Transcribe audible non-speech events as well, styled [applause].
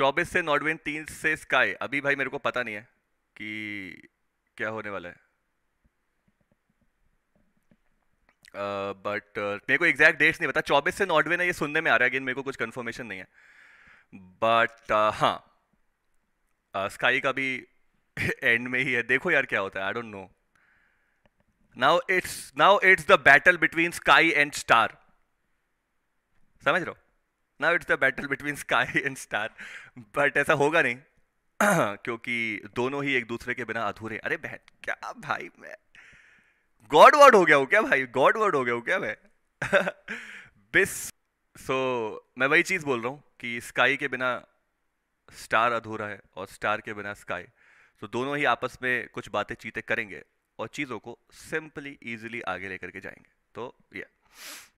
चौबीस से नॉर्डविन तीन से स्काई अभी भाई मेरे को पता नहीं है कि क्या होने वाला है बट uh, uh, मेरे को एग्जैक्ट डेट्स नहीं पता चौबीस से नॉर्डविन है ये सुनने में आ रहा है अगेन मेरे को कुछ कंफर्मेशन नहीं है बट uh, हाँ स्काई uh, का भी एंड [laughs] में ही है देखो यार क्या होता है I don't know now it's now it's the battle between sky and star समझ रहे हो now it's the battle between sky and star but ऐसा होगा नहीं [clears throat] क्योंकि दोनों ही एक दूसरे के बिना अधूरे अरे बहन क्या भाई मैं गॉड वर्ड हो गया हूँ क्या भाई गॉड वर्ड हो गया हूँ क्या मैं [laughs] बिस सो मैं वही चीज़ बोल रहा हूँ कि स्काई के बिना स्टार अधूरा है और स्टार के बिना स्काई तो दोनों ही आपस में कुछ बातें चीते करेंगे और चीज़ों को सिंपली ईजिली आगे लेकर के जाएंगे तो ये yeah.